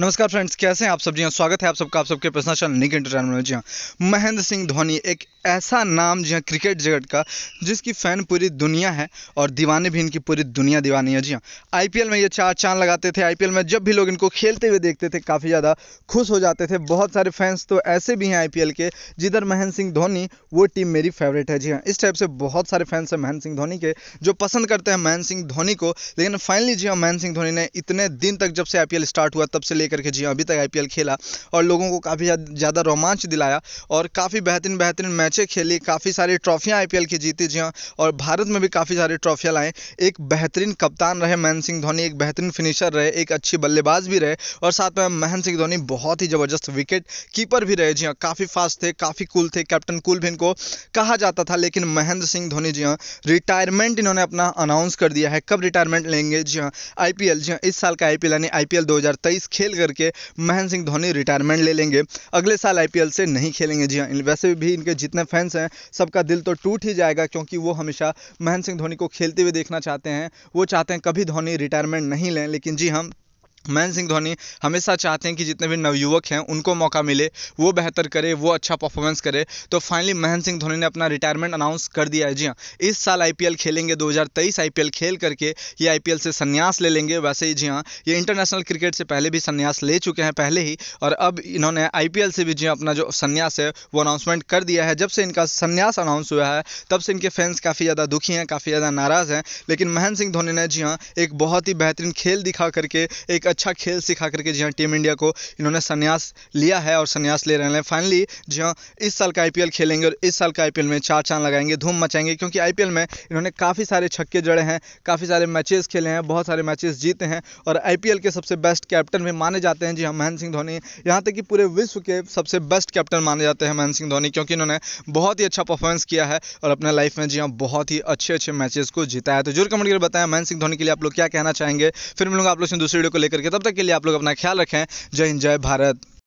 नमस्कार फ्रेंड्स कैसे हैं आप सब जी हाँ स्वागत है आप सबका आप सबके पर्सनल चैनल निक एंटरटेनमेंट जी हाँ महेंद्र सिंह धोनी एक ऐसा नाम जी हाँ क्रिकेट जगत का जिसकी फ़ैन पूरी दुनिया है और दीवाने भी इनकी पूरी दुनिया दीवानी है जी हाँ आईपीएल में ये चार चांद लगाते थे आईपीएल में जब भी लोग इनको खेलते हुए देखते थे काफ़ी ज़्यादा खुश हो जाते थे बहुत सारे फैंस तो ऐसे भी हैं आईपीएल के जिधर महेंद्र सिंह धोनी वो टीम मेरी फेवरेट है जी हाँ इस टाइप से बहुत सारे फैंस हैं महेंद्र सिंह धोनी के जो पसंद करते हैं महेंद्र सिंह धोनी को लेकिन फाइनली जी हाँ महेंद्र सिंह धोनी ने इतने दिन तक जब से आई स्टार्ट हुआ तब से लेकर के जी हाँ, अभी तक आई खेला और लोगों को काफ़ी ज़्यादा रोमांच दिलाया और काफ़ी बेहतरीन बेहतरीन मैचें खेली काफ़ी सारी ट्रॉफियाँ आई की जीती जी हाँ और भारत में भी काफ़ी सारी ट्रॉफियाँ लाएँ एक बेहतरीन कप्तान रहे महेंद्र सिंह धोनी एक बेहतरीन फिनिशर रहे एक अच्छी बल्लेबाज भी रहे और साथ में महेंद्र सिंह धोनी बहुत ही ज़बरदस्त विकेट कीपर भी रहे जी हाँ काफ़ी फास्ट थे काफ़ी कूल थे कैप्टन कूल भी इनको कहा जाता था लेकिन महेंद्र सिंह धोनी जी हाँ रिटायरमेंट इन्होंने अपना अनाउंस कर दिया है कब रिटायरमेंट लेंगे जी हाँ आई जी हाँ इस साल का आई पी यानी आई पी खेल खेल करके महेंद्र सिंह धोनी रिटायरमेंट ले लेंगे अगले साल आई से नहीं खेलेंगे जी हाँ वैसे भी इनके जितने फैंस हैं सबका दिल तो टूट ही जाएगा क्योंकि वो हमेशा महेंद्र सिंह धोनी को खेलते हुए देखना चाहते हैं वो चाहते हैं कभी धोनी रिटायरमेंट नहीं लें लेकिन जी हम हाँ, महेंद्र सिंह धोनी हमेशा चाहते हैं कि जितने भी नवयुवक हैं उनको मौका मिले वो बेहतर करे वो अच्छा परफॉर्मेंस करे तो फाइनली महेंद्र सिंह धोनी ने अपना रिटायरमेंट अनाउंस कर दिया है जी हाँ इस साल आईपीएल खेलेंगे 2023 आईपीएल खेल करके ये आईपीएल से संन्यास ले लेंगे वैसे ही जी हाँ ये इंटरनेशनल क्रिकेट से पहले भी संन्यास ले चुके हैं पहले ही और अब इन्होंने आई से भी जी हाँ अपना जो संन्यास है वो अनाउंसमेंट कर दिया है जब से इनका संन्यास अनाउंस हुआ है तब से इनके फैंस काफ़ी ज़्यादा दुखी हैं काफ़ी ज़्यादा नाराज़ हैं लेकिन महेंद्र सिंह धोनी ने जी हाँ एक बहुत ही बेहतरीन खेल दिखा करके एक अच्छा खेल सिखा करके जी टीम इंडिया को इन्होंने संन्यास लिया है और संन्यास ले रहे हैं फाइनली जी हाँ इस साल का आई खेलेंगे और इस साल का आई में चार चांद लगाएंगे धूम मचाएंगे क्योंकि आई में इन्होंने काफ़ी सारे छक्के जड़े हैं काफ़ी सारे मैचेस खेले हैं बहुत सारे मैचेस जीते हैं और आई के सबसे बेस्ट कैप्टन भी माने जाते हैं जी हाँ महेंद्र सिंह धोनी यहाँ तक कि पूरे विश्व के सबसे बेस्ट कैप्टन माने जाते हैं महेंद्र सिंह धोनी क्योंकि इन्होंने बहुत ही अच्छा परफॉर्मेंस किया है और अपने लाइफ में जी हाँ बहुत ही अच्छे अच्छे मैचेस को जीता है तो जरूर कमेंट करके बताएं महेंद्र सिंह धोनी के लिए आप लोग क्या कहना चाहेंगे फिर मिलूंगा आप लोग दूसरी वीडियो को लेकर करके तब तक के लिए आप लोग अपना ख्याल रखें जय हिंद जय भारत